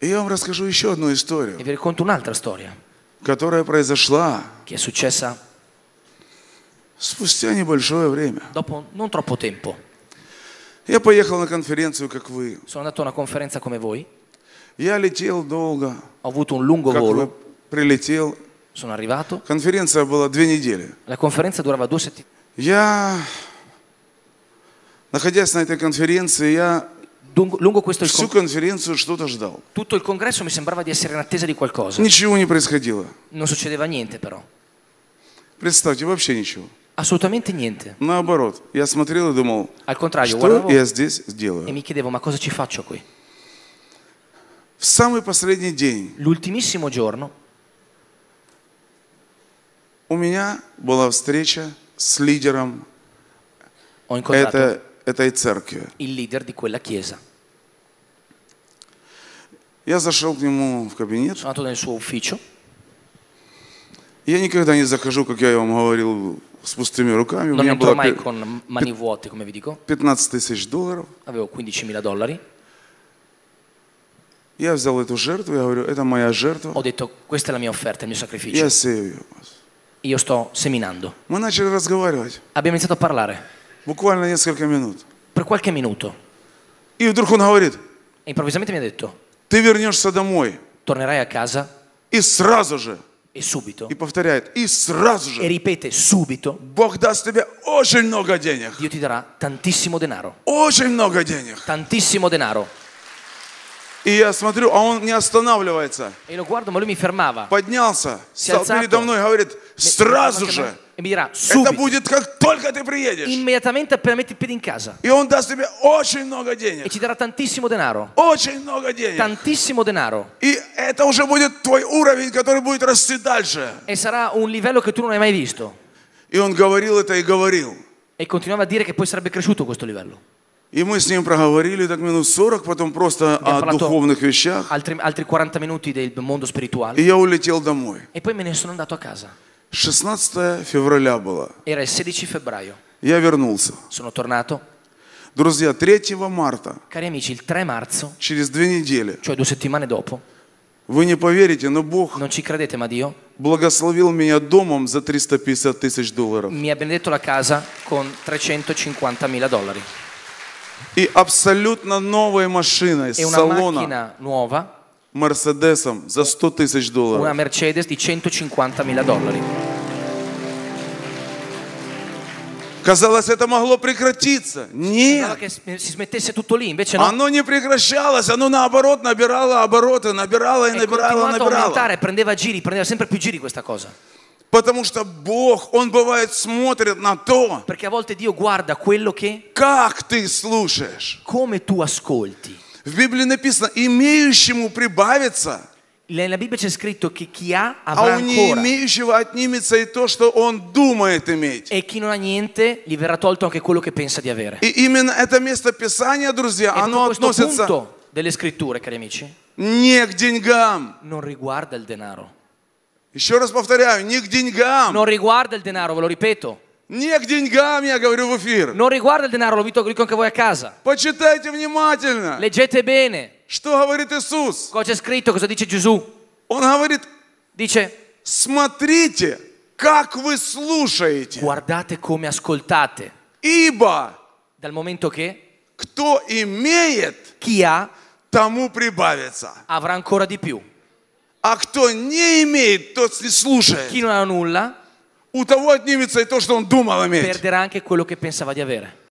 И я вам расскажу еще одну историю. E vi un'altra storia которая произошла che è successa спустя небольшое время. Dopo non troppo tempo. Я поехал на конференцию, как вы. Sono andato a una conferenza come voi. Я летел долго. Ho avuto un lungo как volo. прилетел. Sono arrivato. Конференция была две недели. La conferenza durava due settimane. Я, находясь на этой конференции, я Lungo questo Всю конференцию что-то ждал. Tutto il congresso mi sembrava di essere in attesa di qualcosa. Ничего не происходило. Non succedeva niente però. Представьте, вообще ничего. Assolutamente niente. Наоборот, я смотрел и думал, Al contrario, что я здесь делаю? E mi chiedevo, ma cosa ci faccio qui? В самый последний день L'ultimissimo giorno у меня была встреча с лидером Ho incontrato... это этой церкви. Il leader di quella chiesa. Я зашел к нему в кабинет. Sono andato nel suo ufficio. Я никогда не захожу, как я вам говорил, с пустыми руками. Non entro mai con mani vuote, come vi dico. 15 тысяч долларов. Avevo 15.000 dollari. Я взял эту жертву, я говорю, это моя жертва. Ho detto, questa è la mia offerta, il mio sacrificio. Я сею. Io sto seminando. Мы начали разговаривать. Abbiamo iniziato a parlare. Буквально несколько минут. Per qualche minuto. И вдруг он говорит, E improvvisamente mi ha detto, ты вернешься домой. tornerai a casa И сразу же, e subito. и повторяет, и сразу E же ripete subito, Бог даст тебе очень много денег. Dio ti darà tantissimo denaro. Очень много денег. Tantissimo denaro. И я смотрю, а он не останавливается. E lo guardo, ma lui mi fermava. Поднялся, стал Сядца. передо мной, говорит, сразу же e mi dirà subito. Это будет, как только ты приедешь. Immediatamente appena metti il piede in casa. И он даст тебе очень много денег. E ci darà tantissimo denaro. Очень много денег. Tantissimo denaro. И это уже будет твой уровень, который будет расти дальше. E sarà un livello che tu non hai mai visto. И он говорил это и говорил. E continuava a dire che poi sarebbe cresciuto questo livello. И мы с ним проговорили так минут 40, потом просто о духовных вещах. Altri, altri 40 minuti del mondo spirituale. И я улетел домой. E poi me ne sono andato a casa. 16 февраля было. Era il 16 febbraio. Я вернулся. Sono tornato. Друзья, 3 марта. Cari amici, il 3 marzo. Через две недели. Cioè due settimane dopo. Вы не поверите, но Бог non ci credete, ma Dio благословил меня домом за 350 тысяч долларов. Mi ha benedetto la casa con 350.000 dollari. И абсолютно новой машиной, e с салона. Nuova, Мерседесом за 100 тысяч долларов. Una Mercedes di 150.000 dollari. Казалось, это могло прекратиться. Нет. Eh, оно не прекращалось, оно наоборот набирало обороты, набирало и набирало, набирало. Prendeva giri, prendeva sempre più giri questa cosa. Потому что Бог, Он бывает смотрит на то, Perché a volte Dio guarda quello che, как ты слушаешь. Come tu ascolti. В Библии написано, имеющему прибавится. Nella Bibbia c'è scritto che chi ha avrà а у не ancora имеющего отнимется и то, что он думает иметь. e chi non ha niente gli verrà tolto anche quello che pensa di avere. И именно это место Писания, друзья, E оно proprio questo относится punto delle scritture, cari amici, не к деньгам. non riguarda il denaro. Еще раз повторяю, не к деньгам. Non riguarda il denaro, ve lo ripeto. Не к деньгам, я говорю в эфир. Non riguarda il denaro, lo dico, dico anche voi a casa. Почитайте внимательно. Leggete bene. Что говорит Иисус? Cosa c'è scritto, cosa dice Gesù? Он говорит, dice, смотрите, как вы слушаете. Guardate come ascoltate. Ибо, dal momento che, кто имеет, chi ha, тому прибавится. Avrà ancora di più. А кто не имеет, тот не слушает. Chi non ha nulla, Perderà anche quello che pensava di avere.